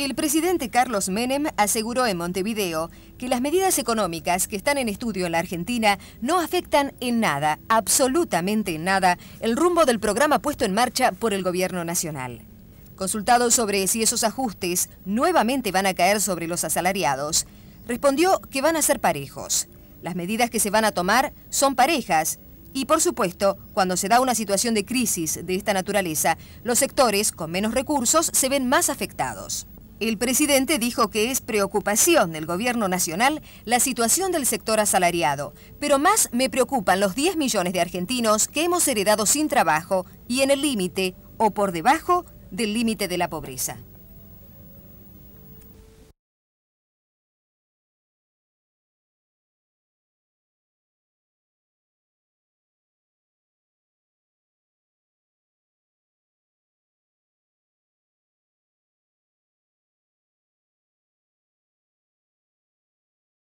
El presidente Carlos Menem aseguró en Montevideo que las medidas económicas que están en estudio en la Argentina no afectan en nada, absolutamente en nada, el rumbo del programa puesto en marcha por el gobierno nacional. Consultado sobre si esos ajustes nuevamente van a caer sobre los asalariados, respondió que van a ser parejos. Las medidas que se van a tomar son parejas, y por supuesto, cuando se da una situación de crisis de esta naturaleza, los sectores con menos recursos se ven más afectados. El presidente dijo que es preocupación del gobierno nacional la situación del sector asalariado, pero más me preocupan los 10 millones de argentinos que hemos heredado sin trabajo y en el límite o por debajo del límite de la pobreza.